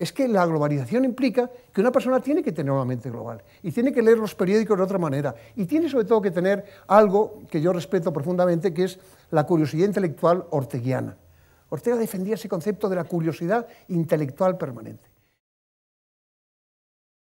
es que la globalización implica que una persona tiene que tener una mente global y tiene que leer los periódicos de otra manera y tiene sobre todo que tener algo que yo respeto profundamente, que es la curiosidad intelectual orteguiana. Ortega defendía ese concepto de la curiosidad intelectual permanente.